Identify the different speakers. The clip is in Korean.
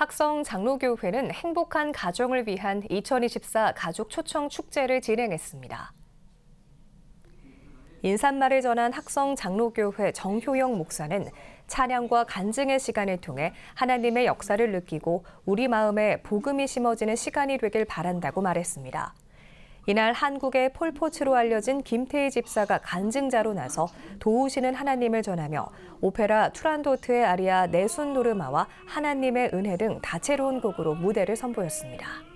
Speaker 1: 학성 장로교회는 행복한 가정을 위한 2024 가족 초청 축제를 진행했습니다. 인사말을 전한 학성 장로교회 정효영 목사는 찬양과 간증의 시간을 통해 하나님의 역사를 느끼고 우리 마음에 복음이 심어지는 시간이 되길 바란다고 말했습니다. 이날 한국의 폴포츠로 알려진 김태희 집사가 간증자로 나서 도우시는 하나님을 전하며 오페라 투란도트의 아리아 내순 도르마와 하나님의 은혜 등 다채로운 곡으로 무대를 선보였습니다.